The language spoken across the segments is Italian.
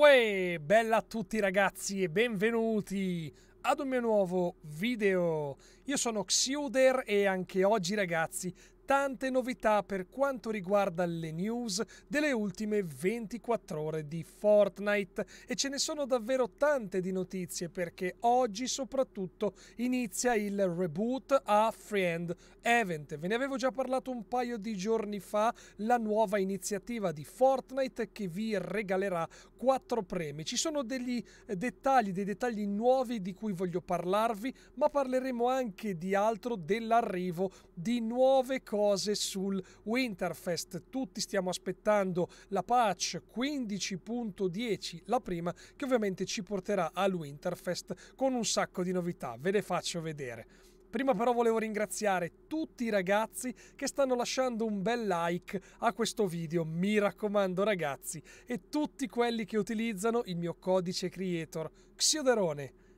Uè, bella a tutti ragazzi e benvenuti ad un mio nuovo video. Io sono Xiuder e anche oggi ragazzi tante novità per quanto riguarda le news delle ultime 24 ore di Fortnite e ce ne sono davvero tante di notizie perché oggi soprattutto inizia il reboot a Friend Event. Ve ne avevo già parlato un paio di giorni fa, la nuova iniziativa di Fortnite che vi regalerà quattro premi. Ci sono degli eh, dettagli, dei dettagli nuovi di cui voglio parlarvi, ma parleremo anche di altro dell'arrivo di nuove cose cose sul Winterfest. Tutti stiamo aspettando la patch 15.10, la prima che ovviamente ci porterà al Winterfest con un sacco di novità. Ve le faccio vedere. Prima però volevo ringraziare tutti i ragazzi che stanno lasciando un bel like a questo video, mi raccomando ragazzi, e tutti quelli che utilizzano il mio codice creator Xioderone.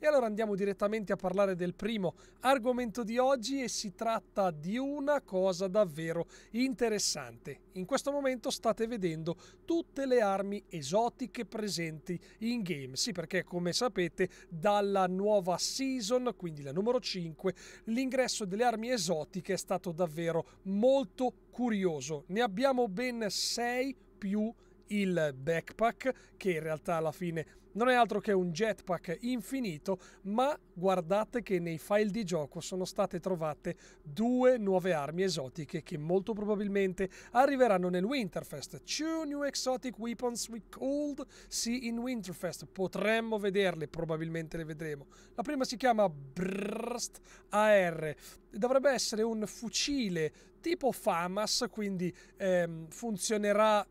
E allora andiamo direttamente a parlare del primo argomento di oggi e si tratta di una cosa davvero interessante. In questo momento state vedendo tutte le armi esotiche presenti in game. Sì, perché come sapete dalla nuova season, quindi la numero 5, l'ingresso delle armi esotiche è stato davvero molto curioso. Ne abbiamo ben 6 più il backpack, che in realtà alla fine non è altro che un jetpack infinito, ma guardate che nei file di gioco sono state trovate due nuove armi esotiche che molto probabilmente arriveranno nel Winterfest. Two new exotic weapons we called see in Winterfest. Potremmo vederle, probabilmente le vedremo. La prima si chiama Brrst AR. Dovrebbe essere un fucile tipo FAMAS, quindi ehm, funzionerà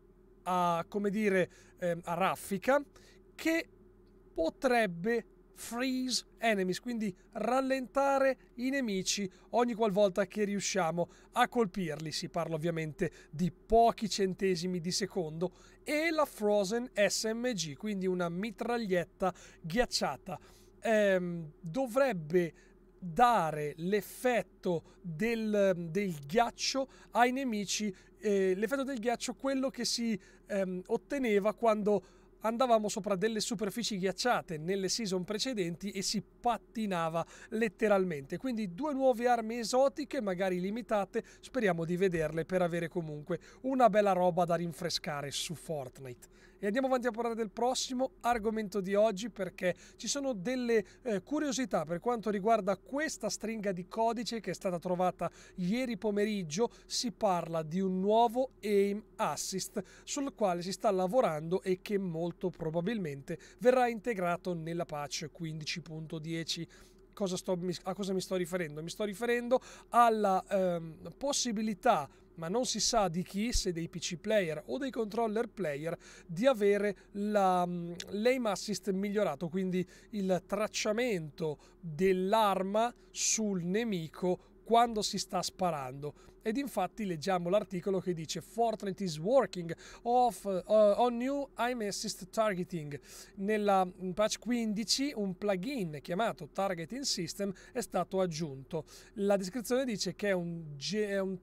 a, come dire, eh, a raffica che potrebbe freeze enemies, quindi rallentare i nemici ogni qualvolta che riusciamo a colpirli. Si parla ovviamente di pochi centesimi di secondo e la Frozen SMG, quindi una mitraglietta ghiacciata. Ehm, dovrebbe dare l'effetto del, del ghiaccio ai nemici, eh, l'effetto del ghiaccio quello che si ehm, otteneva quando andavamo sopra delle superfici ghiacciate nelle season precedenti e si pattinava letteralmente. Quindi due nuove armi esotiche, magari limitate, speriamo di vederle per avere comunque una bella roba da rinfrescare su Fortnite. E andiamo avanti a parlare del prossimo argomento di oggi perché ci sono delle eh, curiosità per quanto riguarda questa stringa di codice che è stata trovata ieri pomeriggio. Si parla di un nuovo aim assist sul quale si sta lavorando e che molto probabilmente verrà integrato nella patch 15.10 10 cosa sto, a cosa mi sto riferendo? Mi sto riferendo alla ehm, possibilità ma non si sa di chi, se dei PC player o dei controller player, di avere mm, l'aim la, assist migliorato, quindi il tracciamento dell'arma sul nemico quando si sta sparando. Ed infatti leggiamo l'articolo che dice Fortnite is working off, uh, on new aim assist targeting. Nella patch 15 un plugin chiamato Targeting System è stato aggiunto. La descrizione dice che è un, è un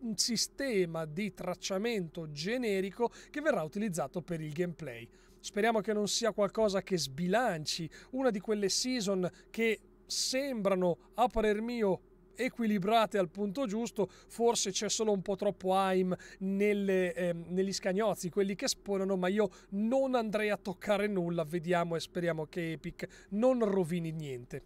un sistema di tracciamento generico che verrà utilizzato per il gameplay. Speriamo che non sia qualcosa che sbilanci una di quelle season che sembrano a parer mio equilibrate al punto giusto, forse c'è solo un po' troppo AIM nelle, eh, negli scagnozzi, quelli che spawnano, ma io non andrei a toccare nulla, vediamo e speriamo che Epic non rovini niente.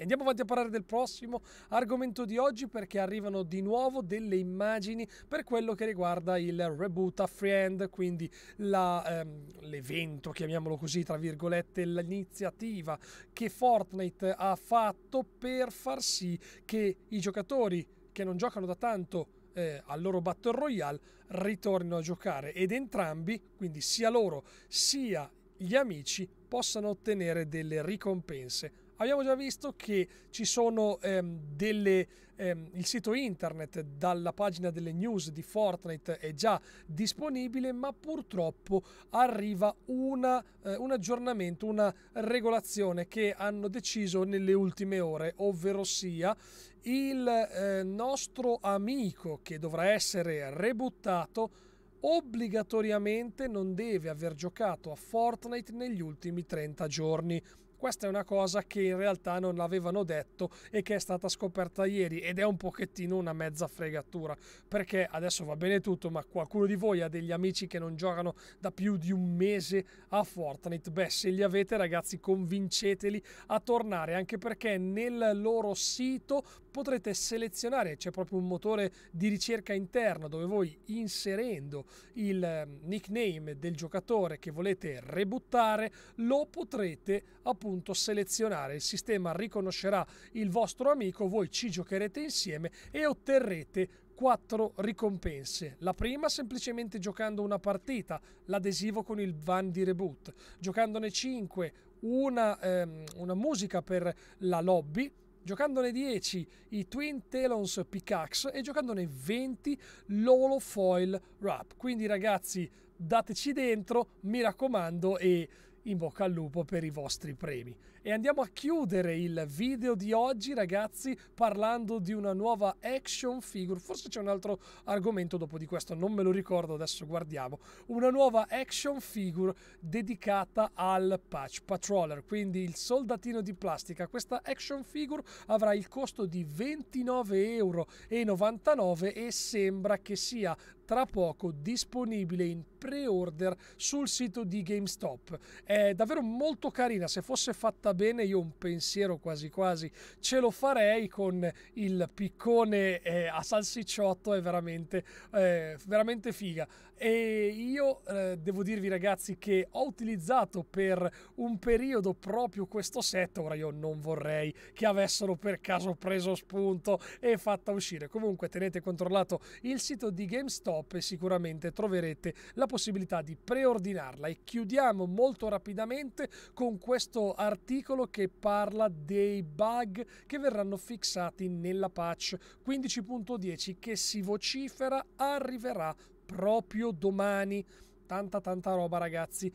Andiamo avanti a parlare del prossimo argomento di oggi perché arrivano di nuovo delle immagini per quello che riguarda il reboot a Friend, quindi la, ehm, l'evento, chiamiamolo così, tra virgolette, l'iniziativa che Fortnite ha fatto per far sì che i giocatori che non giocano da tanto eh, al loro Battle Royale ritornino a giocare ed entrambi, quindi sia loro sia gli amici, possano ottenere delle ricompense Abbiamo già visto che ci sono ehm, delle, ehm, il sito internet dalla pagina delle news di Fortnite è già disponibile, ma purtroppo arriva una, eh, un aggiornamento, una regolazione che hanno deciso nelle ultime ore, ovvero sia il eh, nostro amico che dovrà essere rebuttato obbligatoriamente non deve aver giocato a Fortnite negli ultimi 30 giorni. Questa è una cosa che in realtà non avevano detto e che è stata scoperta ieri ed è un pochettino una mezza fregatura perché adesso va bene tutto ma qualcuno di voi ha degli amici che non giocano da più di un mese a Fortnite? Beh se li avete ragazzi convinceteli a tornare anche perché nel loro sito potrete selezionare, c'è proprio un motore di ricerca interno dove voi inserendo il ehm, nickname del giocatore che volete rebuttare lo potrete appunto appunto selezionare, il sistema riconoscerà il vostro amico, voi ci giocherete insieme e otterrete quattro ricompense. La prima semplicemente giocando una partita, l'adesivo con il van di reboot, giocandone 5 una, ehm, una musica per la lobby, giocandone 10 i Twin Talons Pickaxe e giocandone 20 l'Olo Foil Wrap. Quindi ragazzi dateci dentro, mi raccomando e in bocca al lupo per i vostri premi. E andiamo a chiudere il video di oggi, ragazzi, parlando di una nuova action figure. Forse c'è un altro argomento dopo di questo, non me lo ricordo, adesso guardiamo. Una nuova action figure dedicata al Patch Patroller, quindi il soldatino di plastica. Questa action figure avrà il costo di 29,99 euro e sembra che sia tra poco disponibile in pre-order sul sito di GameStop. È davvero molto carina, se fosse fatta bene io un pensiero quasi quasi ce lo farei con il piccone eh, a salsicciotto, è veramente, eh, veramente figa e io eh, devo dirvi ragazzi che ho utilizzato per un periodo proprio questo set, ora io non vorrei che avessero per caso preso spunto e fatta uscire. Comunque tenete controllato il sito di GameStop e sicuramente troverete la possibilità di preordinarla e chiudiamo molto rapidamente con questo articolo che parla dei bug che verranno fissati nella patch 15.10 che si vocifera arriverà proprio domani. Tanta tanta roba ragazzi.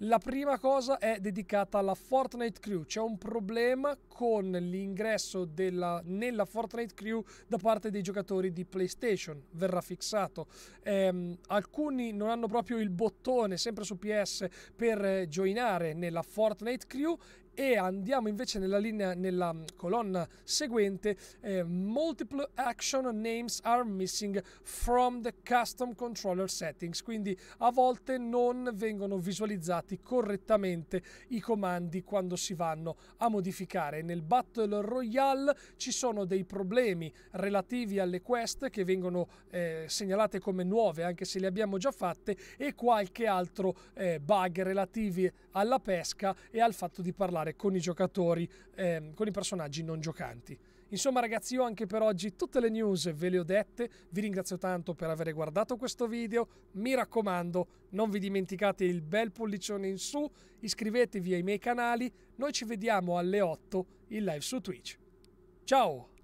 La prima cosa è dedicata alla Fortnite Crew. C'è un problema con l'ingresso della, nella Fortnite Crew da parte dei giocatori di PlayStation. Verrà fissato. Eh, alcuni non hanno proprio il bottone, sempre su PS, per eh, joinare nella Fortnite Crew e andiamo invece nella, linea, nella mm, colonna seguente eh, Multiple Action Names are missing from the custom controller settings quindi a volte non vengono visualizzati correttamente i comandi quando si vanno a modificare nel Battle Royale ci sono dei problemi relativi alle quest che vengono eh, segnalate come nuove anche se le abbiamo già fatte e qualche altro eh, bug relativi alla pesca e al fatto di parlare fare con i giocatori, eh, con i personaggi non giocanti. Insomma ragazzi io anche per oggi tutte le news ve le ho dette, vi ringrazio tanto per aver guardato questo video, mi raccomando non vi dimenticate il bel pollicione in su, iscrivetevi ai miei canali, noi ci vediamo alle 8 in live su Twitch. Ciao!